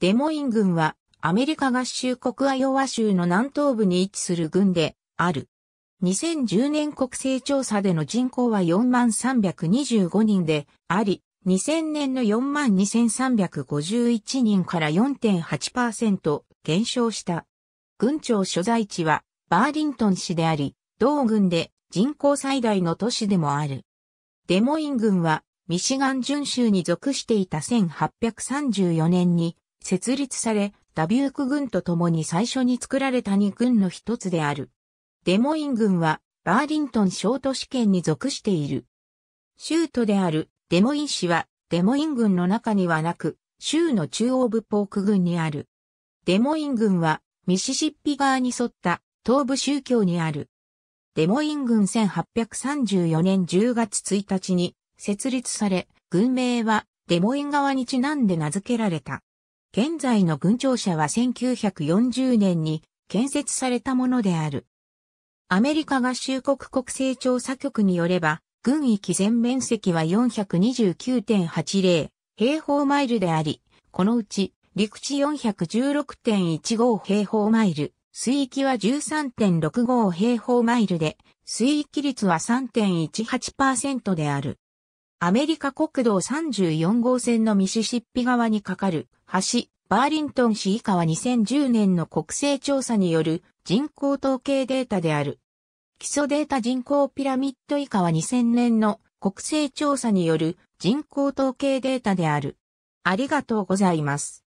デモイン軍はアメリカ合衆国アイオワ州の南東部に位置する軍である。2010年国勢調査での人口は4325人であり、2000年の42351人から4.8%減少した。軍庁所在地はバーリントン市であり、同軍で人口最大の都市でもある。デモイン軍はミシガン準州に属していた1834年に設立され、ダビューク軍と共に最初に作られた2軍の一つである。デモイン軍は、バーリントン小都市圏に属している。州都であるデモイン市は、デモイン軍の中にはなく、州の中央部ポーク軍にある。デモイン軍は、ミシシッピ川に沿った東部宗教にある。デモイン軍1834年10月1日に設立され、軍名はデモイン川にちなんで名付けられた。現在の軍庁舎は1940年に建設されたものである。アメリカ合衆国国勢調査局によれば、軍域全面積は429.80平方マイルであり、このうち陸地416.15平方マイル、水域は13.65平方マイルで、水域率は3.18%である。アメリカ国道34号線のミシシッピ側に架かる橋、バーリントン市以下は2010年の国勢調査による人口統計データである。基礎データ人口ピラミッド以下は2000年の国勢調査による人口統計データである。ありがとうございます。